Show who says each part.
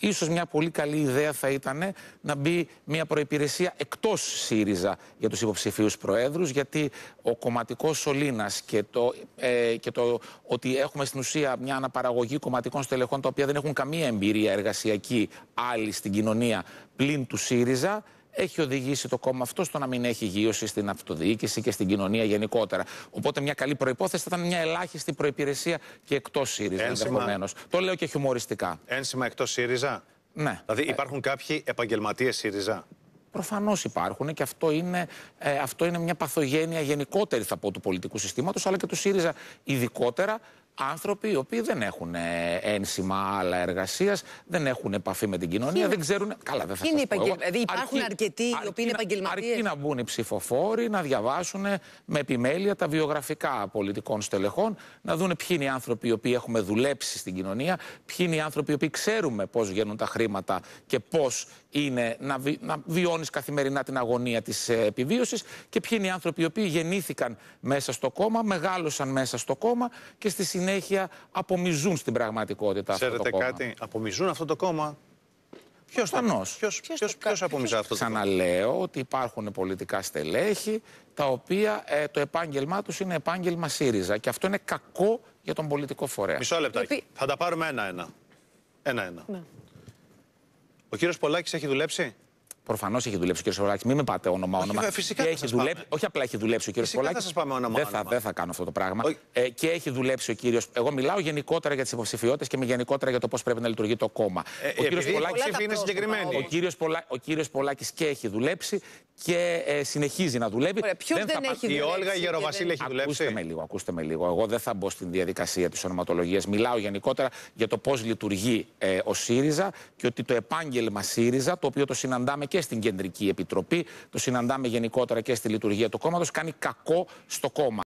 Speaker 1: ίσως μια πολύ καλή ιδέα θα ήταν να μπει μια προϋπηρεσία εκτός ΣΥΡΙΖΑ για τους υποψηφίους προέδρους, γιατί ο κομματικός σωλήνας και το, ε, και το ότι έχουμε στην ουσία μια αναπαραγωγή κομματικών στελεχών τα οποία δεν έχουν καμία εμπειρία εργασιακή άλλη στην κοινωνία πλην του ΣΥΡΙΖΑ, έχει οδηγήσει το κόμμα αυτό στο να μην έχει γύρωση στην αυτοδιοίκηση και στην κοινωνία γενικότερα. Οπότε μια καλή προπόθεση θα ήταν μια ελάχιστη προπηρεσία και εκτός ΣΥΡΙΖΑ ενδεχομένως. Το λέω και χιουμοριστικά. Ένσημα εκτός ΣΥΡΙΖΑ. Ναι. Δηλαδή υπάρχουν κάποιοι επαγγελματίες ΣΥΡΙΖΑ. Προφανώς υπάρχουν και αυτό είναι, ε, αυτό είναι μια παθογένεια γενικότερη θα πω του πολιτικού συστήματος, αλλά και του ΣΥΡΙΖΑ ειδικότερα άνθρωποι οι οποίοι δεν έχουν ε, ένσημα άλλα εργασίας, δεν έχουν επαφή με την κοινωνία, δεν ξέρουν. Καλά, δεν θα είναι πω Δηλαδή Υπάρχουν αρκετοί οι οποίοι είναι επαγγελματίες. Αρκεί να μπουν οι ψηφοφόροι, να διαβάσουν με επιμέλεια τα βιογραφικά πολιτικών στελεχών, να δουν ποιοι είναι οι άνθρωποι οι οποίοι έχουμε δουλέψει στην κοινωνία, ποιοι είναι οι άνθρωποι οι οποίοι ξέρουμε πώς βγαίνουν τα χρήματα και πώς είναι να, βι... να βιώνεις καθημερινά την αγωνία της ε, επιβίωσης και ποιοι είναι οι άνθρωποι οι οποίοι γεννήθηκαν μέσα στο κόμμα, μεγάλωσαν μέσα στο κόμμα και στη συνέχεια συνέχεια απομιζούν στην πραγματικότητα Ξέρετε αυτό το κόμμα. κάτι, απομιζούν αυτό το κόμμα. Ποιος Ποιος; Ποιος απομιζά αυτό. Ξαναλέω ότι υπάρχουν πολιτικά στελέχη τα οποία ε, το επάγγελμά τους είναι επάγγελμα ΣΥΡΙΖΑ. Και αυτό είναι κακό για τον πολιτικό φορέα. Μισό λεπτάκι. Θα τα πάρουμε ένα-ένα. Ένα-ένα. Ναι. Ο κύριος Πολάκης έχει δουλέψει. Προφανώς έχει δουλέψει ο κύριος Πολάκη. Μην με πάτε όνομα. Όχι, Φυσικά Όχι απλά έχει δουλέψει ο κύριος Πολάκη. Δεν θα πάμε όνομα. όνομα. θα κάνω αυτό το πράγμα. Ε, και έχει δουλέψει ο κύριος. Εγώ μιλάω γενικότερα για τις υποψηφιότητες και με γενικότερα για το πώς πρέπει να λειτουργεί το κόμμα. Ε, ο κύριος Πολάκη είναι Ο Πολάκης και έχει δουλέψει και ε, συνεχίζει να δουλεύει. Ωραία, δεν, έχει δουλέψει. Η Όλγα Γεροβασίλη έχει δουλέψει. Ακούστε με λίγο, ακούστε με λίγο. Εγώ δεν θα μπω στην διαδικασία της ονοματολογίας. Μιλάω γενικότερα για το πώς λειτουργεί ε, ο ΣΥΡΙΖΑ και ότι το επάγγελμα ΣΥΡΙΖΑ, το οποίο το συναντάμε και στην Κεντρική Επιτροπή, το συναντάμε γενικότερα και στη λειτουργία του κόμματος, κάνει κακό στο κόμμα.